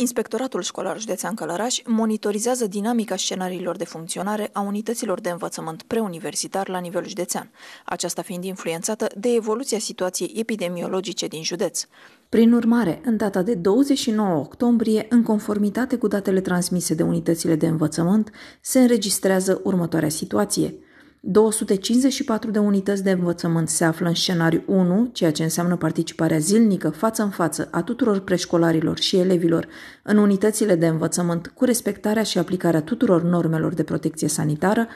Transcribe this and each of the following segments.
Inspectoratul Școlar Județean Călăraș monitorizează dinamica scenariilor de funcționare a unităților de învățământ preuniversitar la nivel județean, aceasta fiind influențată de evoluția situației epidemiologice din județ. Prin urmare, în data de 29 octombrie, în conformitate cu datele transmise de unitățile de învățământ, se înregistrează următoarea situație – 254 de unități de învățământ se află în scenariu 1, ceea ce înseamnă participarea zilnică față în față a tuturor preșcolarilor și elevilor în unitățile de învățământ cu respectarea și aplicarea tuturor normelor de protecție sanitară,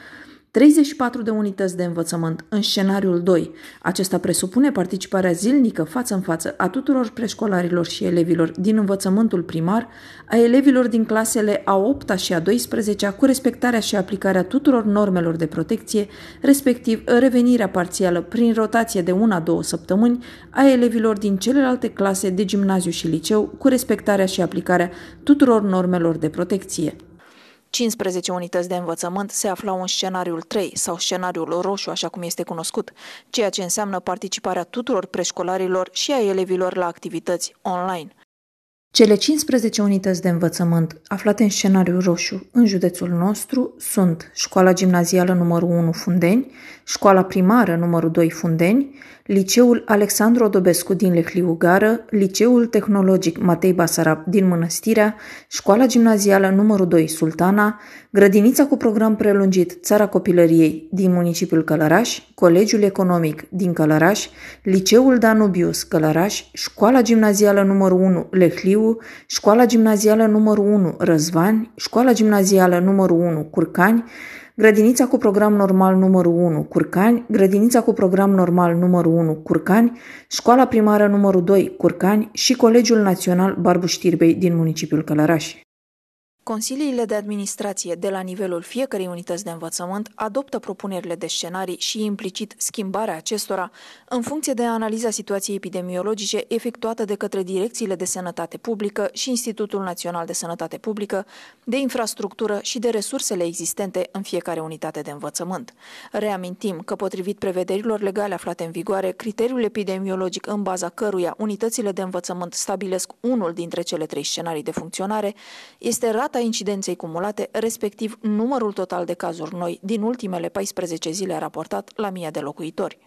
34 de unități de învățământ în scenariul 2. Acesta presupune participarea zilnică față în față a tuturor preșcolarilor și elevilor din învățământul primar, a elevilor din clasele a 8 și a 12 cu respectarea și aplicarea tuturor normelor de protecție, respectiv revenirea parțială prin rotație de una-două săptămâni a elevilor din celelalte clase de gimnaziu și liceu cu respectarea și aplicarea tuturor normelor de protecție. 15 unități de învățământ se aflau în scenariul 3 sau scenariul roșu, așa cum este cunoscut, ceea ce înseamnă participarea tuturor preșcolarilor și a elevilor la activități online. Cele 15 unități de învățământ aflate în scenariu roșu în județul nostru sunt Școala Gimnazială numărul 1 Fundeni, Școala Primară numărul 2 Fundeni, Liceul Alexandru Odobescu din Lehliugară, Liceul Tehnologic Matei Basarab din Mănăstirea, Școala Gimnazială numărul 2 Sultana, Grădinița cu program prelungit Țara Copilăriei din municipiul Călăraș, Colegiul Economic din Călăraș, Liceul Danubius Călăraș, Școala Gimnazială numărul 1 Lehliu, Sibiu, Școala Gimnazială numărul 1 Răzvani, Școala Gimnazială numărul 1 Curcani, Grădinița cu program normal numărul 1 Curcani, Grădinița cu program normal numărul 1 Curcani, Școala primară numărul 2 Curcani și Colegiul Național Barbu Știrbei din municipiul Călăraș. Consiliile de administrație de la nivelul fiecărei unități de învățământ adoptă propunerile de scenarii și implicit schimbarea acestora în funcție de analiza situației epidemiologice efectuată de către direcțiile de sănătate publică și Institutul Național de Sănătate Publică, de infrastructură și de resursele existente în fiecare unitate de învățământ. Reamintim că potrivit prevederilor legale aflate în vigoare, criteriul epidemiologic în baza căruia unitățile de învățământ stabilesc unul dintre cele trei scenarii de funcționare este rat rata incidenței cumulate, respectiv numărul total de cazuri noi din ultimele 14 zile raportat la mii de locuitori.